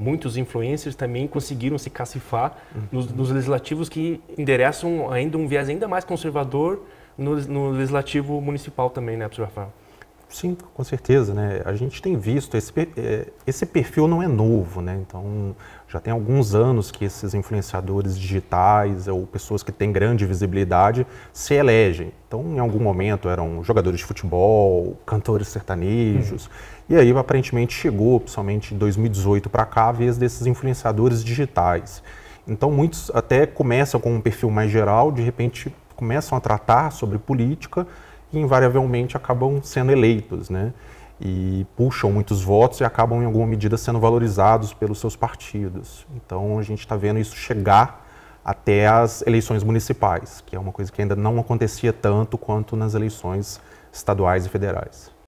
muitos influencers também conseguiram se cacifar uhum. nos, nos, legislativos que endereçam ainda um viés ainda mais conservador no, no legislativo municipal também, né, professor Rafael? Sim, com certeza, né? A gente tem visto, esse, é, esse perfil não é novo, né? Então, já tem alguns anos que esses influenciadores digitais ou pessoas que têm grande visibilidade se elegem. Então, em algum momento eram jogadores de futebol, cantores sertanejos. E aí, aparentemente, chegou, principalmente em 2018 para cá, a vez desses influenciadores digitais. Então, muitos até começam com um perfil mais geral, de repente começam a tratar sobre política que invariavelmente acabam sendo eleitos, né? E puxam muitos votos e acabam, em alguma medida, sendo valorizados pelos seus partidos. Então, a gente está vendo isso chegar até as eleições municipais, que é uma coisa que ainda não acontecia tanto quanto nas eleições estaduais e federais.